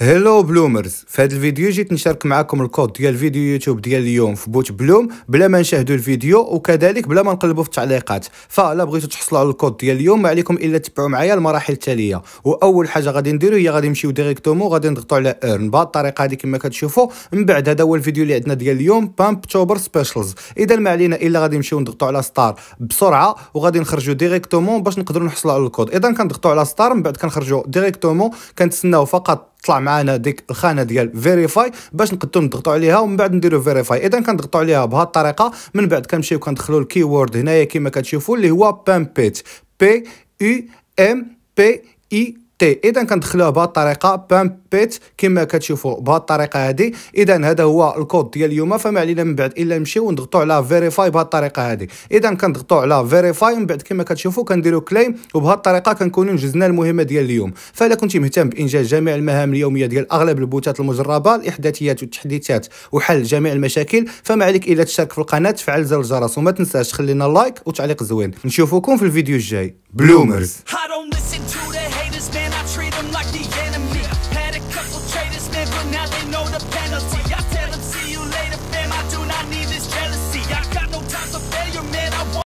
هلو بلومرز في هذا الفيديو جيت نشارك معكم الكود ديال فيديو يوتيوب ديال اليوم في بوت بلوم بلا ما نشاهدوا الفيديو وكذلك بلا ما نقلبوا في التعليقات فلا بغيتوا تحصلوا على الكود ديال اليوم ما عليكم الا تتبعوا معايا المراحل التاليه واول حاجه غادي نديرو هي غادي نمشيو ديريكتومون غادي نضغطوا على ايرن بهذه الطريقه هذه كما كتشوفوا من بعد هذا هو الفيديو اللي عندنا ديال اليوم بامب توبر سبيشالز اذا ما علينا الا غادي نمشيو نضغطوا على ستار بسرعه وغادي نخرجوا ديريكتومون باش نقدروا نحصلوا على الكود اذا كنضغطوا على ستار من بعد كنخرجوا ديريكتومون كنتسناو فقط طلع معانا ديك الخانه ديال فيريفاي باش نقدروا نضغطوا عليها ومن بعد نديروا فيريفاي اذا كنضغطوا عليها بهذه الطريقه من بعد كنمشيو كندخلوا الكيورد هنايا كما كتشوفوا اللي هو بامبيت بي يو ام بي اي تي اذا كندخلوه بهذه الطريقه بام بيت كما كتشوفوا بهذه الطريقه هذه اذا هذا هو الكود ديال اليوم فما علينا من بعد الا نمشيو ونضغطوا على فيريفاي بهذه الطريقه هذه اذا كنضغطوا على فيريفاي من بعد كما كتشوفوا كنديروا كليم وبهذه الطريقه كنكونوا نجزنا المهمه ديال اليوم فالا كنتي مهتم بانجاز جميع المهام اليوميه ديال اغلب البوتات المجربه الاحداثيات والتحديثات وحل جميع المشاكل فما عليك الا تشترك في القناه تفعل زر الجرس وما تنساش تخلي لنا لايك وتعليق زوين نشوفوكم في الفيديو الجاي بلومرز like the enemy. Had a couple traitors, man, but now they know the penalty.